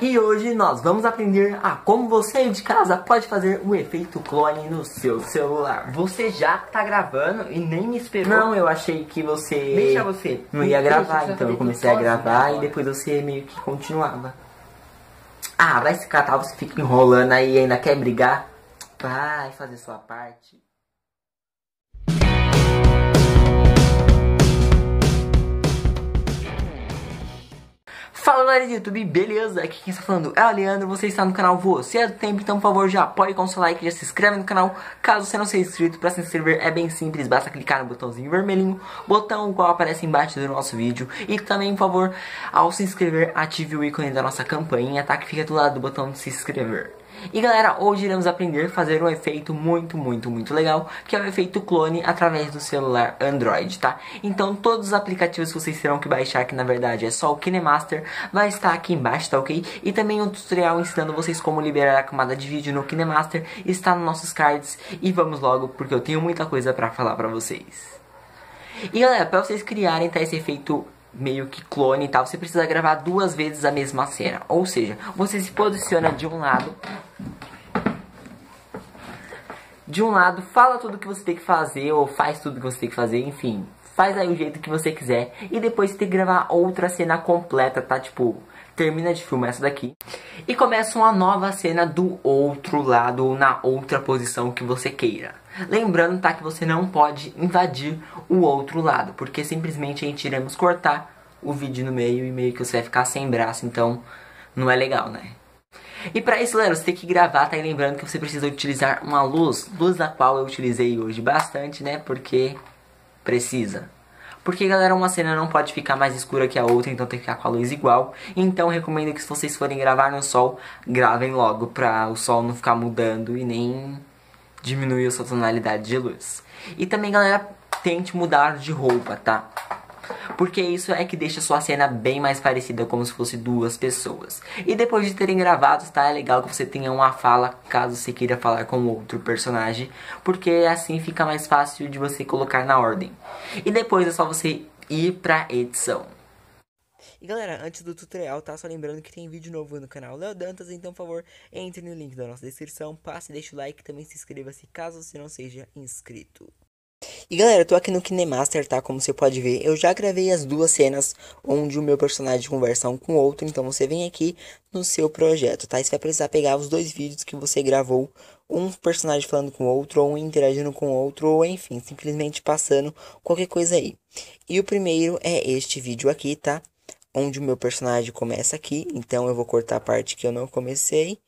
E hoje nós vamos aprender a como você de casa pode fazer um efeito clone no seu celular. Você já tá gravando e nem me esperou. Não, eu achei que você... Deixa você. Não ia gravar, então eu comecei a gravar e depois você meio que continuava. Ah, vai se catar, você fica enrolando aí e ainda quer brigar? Vai fazer sua parte. galera do YouTube, beleza? Aqui quem está falando é o Leandro, você está no canal Você é do Tempo, então por favor já apoie com seu like, já se inscreve no canal Caso você não seja inscrito, para se inscrever é bem simples, basta clicar no botãozinho vermelhinho Botão qual aparece embaixo do nosso vídeo E também, por favor, ao se inscrever, ative o ícone da nossa campainha, tá? Que fica do lado do botão de se inscrever e galera, hoje iremos aprender a fazer um efeito muito, muito, muito legal, que é o efeito clone através do celular Android, tá? Então todos os aplicativos que vocês terão que baixar, que na verdade é só o KineMaster, vai estar aqui embaixo, tá ok? E também um tutorial ensinando vocês como liberar a camada de vídeo no KineMaster, está nos nossos cards. E vamos logo, porque eu tenho muita coisa para falar para vocês. E galera, para vocês criarem tá, esse efeito meio que clone e tal, você precisa gravar duas vezes a mesma cena. Ou seja, você se posiciona de um lado. De um lado, fala tudo que você tem que fazer, ou faz tudo que você tem que fazer, enfim. Faz aí o jeito que você quiser. E depois você tem que gravar outra cena completa, tá? Tipo, termina de filmar essa daqui e começa uma nova cena do outro lado ou na outra posição que você queira. Lembrando, tá, que você não pode invadir o outro lado, porque simplesmente a gente iremos cortar o vídeo no meio e meio que você vai ficar sem braço, então não é legal, né? E para isso, galera, você tem que gravar, tá? E lembrando que você precisa utilizar uma luz, luz da qual eu utilizei hoje bastante, né? Porque precisa. Porque, galera, uma cena não pode ficar mais escura que a outra, então tem que ficar com a luz igual. Então, recomendo que se vocês forem gravar no sol, gravem logo pra o sol não ficar mudando e nem diminuir a sua tonalidade de luz. E também, galera, tente mudar de roupa, tá? Porque isso é que deixa sua cena bem mais parecida, como se fosse duas pessoas. E depois de terem gravado, tá? É legal que você tenha uma fala, caso você queira falar com outro personagem. Porque assim fica mais fácil de você colocar na ordem. E depois é só você ir pra edição. E galera, antes do tutorial, tá? Só lembrando que tem vídeo novo no canal Léo Dantas, então por favor, entre no link da nossa descrição, passe, deixe o like, também se inscreva se caso você não seja inscrito. E galera, eu tô aqui no Kinemaster, tá? Como você pode ver, eu já gravei as duas cenas onde o meu personagem conversa um com o outro, então você vem aqui no seu projeto, tá? E você vai precisar pegar os dois vídeos que você gravou, um personagem falando com o outro, ou um interagindo com o outro, ou enfim, simplesmente passando qualquer coisa aí. E o primeiro é este vídeo aqui, tá? onde o meu personagem começa aqui. Então eu vou cortar a parte que eu não comecei.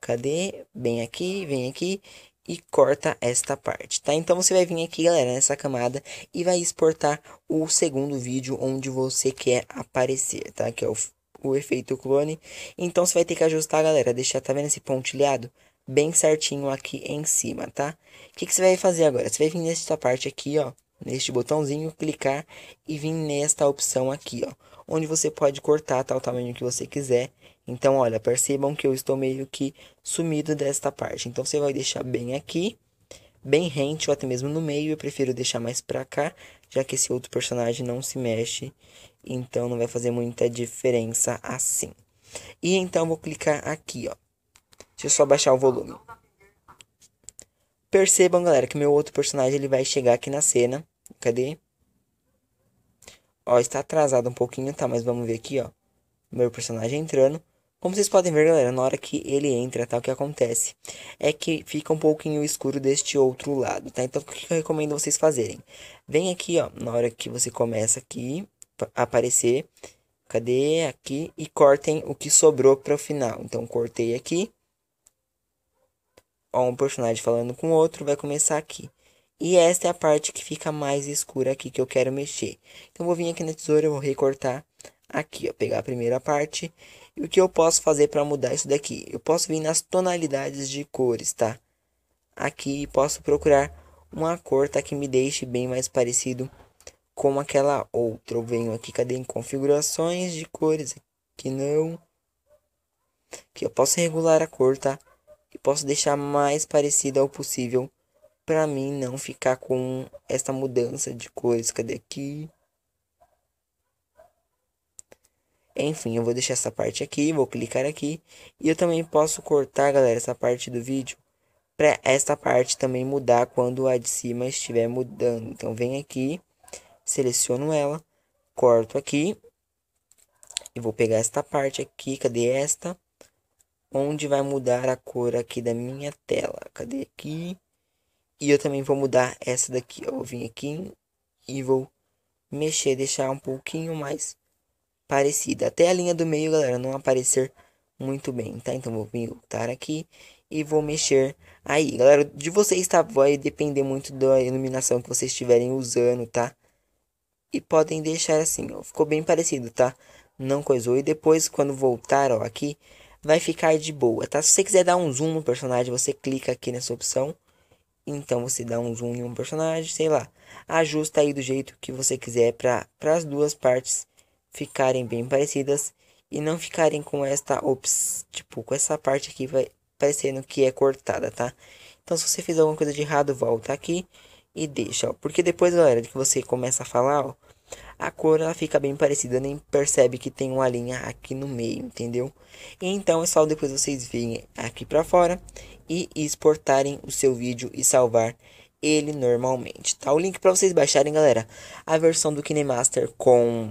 Cadê? Bem aqui, vem aqui e corta esta parte, tá? Então você vai vir aqui, galera, nessa camada e vai exportar o segundo vídeo onde você quer aparecer, tá? Que é o, o efeito clone. Então você vai ter que ajustar, galera, deixar, tá vendo esse pontilhado? Bem certinho aqui em cima, tá? O que, que você vai fazer agora? Você vai vir nessa parte aqui, ó neste botãozinho, clicar e vir nesta opção aqui, ó, onde você pode cortar tal tamanho que você quiser. Então, olha, percebam que eu estou meio que sumido desta parte. Então, você vai deixar bem aqui, bem rente ou até mesmo no meio. Eu prefiro deixar mais pra cá, já que esse outro personagem não se mexe. Então, não vai fazer muita diferença assim. E então, vou clicar aqui, ó. Deixa eu só baixar o volume. Percebam, galera, que meu outro personagem ele vai chegar aqui na cena. Cadê? Ó, está atrasado um pouquinho, tá? Mas vamos ver aqui, ó. Meu personagem entrando. Como vocês podem ver, galera, na hora que ele entra, tá? O que acontece é que fica um pouquinho escuro deste outro lado, tá? Então, o que eu recomendo vocês fazerem? Vem aqui, ó, na hora que você começa aqui, a aparecer. Cadê? Aqui. E cortem o que sobrou para o final. Então, cortei aqui. Ó, um personagem falando com o outro, vai começar aqui. E esta é a parte que fica mais escura aqui que eu quero mexer. Então, vou vir aqui na tesoura, vou recortar aqui, ó, pegar a primeira parte. E o que eu posso fazer para mudar isso daqui? Eu posso vir nas tonalidades de cores, tá? Aqui posso procurar uma cor, tá? Que me deixe bem mais parecido com aquela outra. Eu venho aqui, cadê? Em configurações de cores, que não. que eu posso regular a cor, tá? E posso deixar mais parecida ao possível para mim não ficar com essa mudança de cores. Cadê aqui? Enfim, eu vou deixar essa parte aqui, vou clicar aqui. E eu também posso cortar, galera, essa parte do vídeo. pra esta parte também mudar quando a de cima estiver mudando. Então, vem aqui, seleciono ela, corto aqui. E vou pegar esta parte aqui, cadê esta? Onde vai mudar a cor aqui da minha tela. Cadê aqui? E eu também vou mudar essa daqui. Eu vou vir aqui e vou mexer, deixar um pouquinho mais parecida. Até a linha do meio, galera, não aparecer muito bem, tá? Então vou vir voltar aqui e vou mexer aí. Galera, de vocês, tá? Vai depender muito da iluminação que vocês estiverem usando, tá? E podem deixar assim, ó. Ficou bem parecido, tá? Não coisou. E depois, quando voltar, ó, aqui, vai ficar de boa, tá? Se você quiser dar um zoom no personagem, você clica aqui nessa opção. Então você dá um zoom em um personagem, sei lá. Ajusta aí do jeito que você quiser para as duas partes ficarem bem parecidas e não ficarem com esta ops, tipo, com essa parte aqui vai parecendo que é cortada, tá? Então se você fizer alguma coisa de errado, volta aqui e deixa, ó. Porque depois, galera, que você começa a falar, ó, a cor ela fica bem parecida, nem percebe que tem uma linha aqui no meio, entendeu? Então é só depois vocês virem aqui para fora e exportarem o seu vídeo e salvar ele normalmente, tá? O link para vocês baixarem, galera, a versão do KineMaster com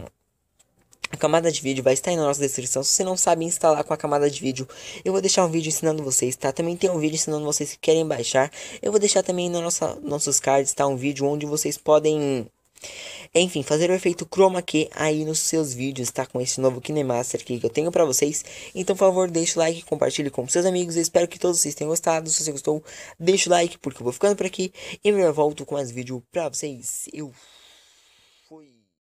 a camada de vídeo vai estar aí na nossa descrição. Se você não sabe instalar com a camada de vídeo, eu vou deixar um vídeo ensinando vocês, tá? Também tem um vídeo ensinando vocês que querem baixar. Eu vou deixar também nos nossos cards, tá? Um vídeo onde vocês podem enfim, fazer o efeito chroma key aí nos seus vídeos, tá? Com esse novo KineMaster aqui que eu tenho pra vocês. Então, por favor, deixe o like, compartilhe com seus amigos. Eu espero que todos vocês tenham gostado. Se você gostou, deixe o like, porque eu vou ficando por aqui. E eu volto com mais vídeo pra vocês. Eu